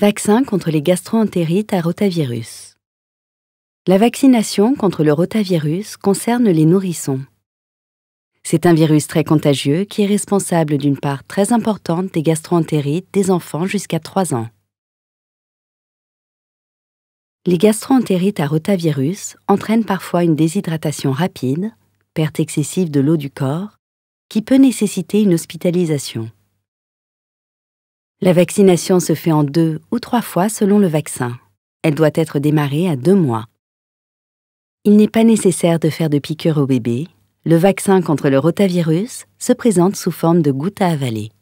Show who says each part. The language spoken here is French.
Speaker 1: Vaccin contre les gastroentérites à rotavirus. La vaccination contre le rotavirus concerne les nourrissons. C'est un virus très contagieux qui est responsable d'une part très importante des gastroentérites des enfants jusqu'à 3 ans. Les gastroentérites à rotavirus entraînent parfois une déshydratation rapide, perte excessive de l'eau du corps, qui peut nécessiter une hospitalisation. La vaccination se fait en deux ou trois fois selon le vaccin. Elle doit être démarrée à deux mois. Il n'est pas nécessaire de faire de piqûres au bébé. Le vaccin contre le rotavirus se présente sous forme de gouttes à avaler.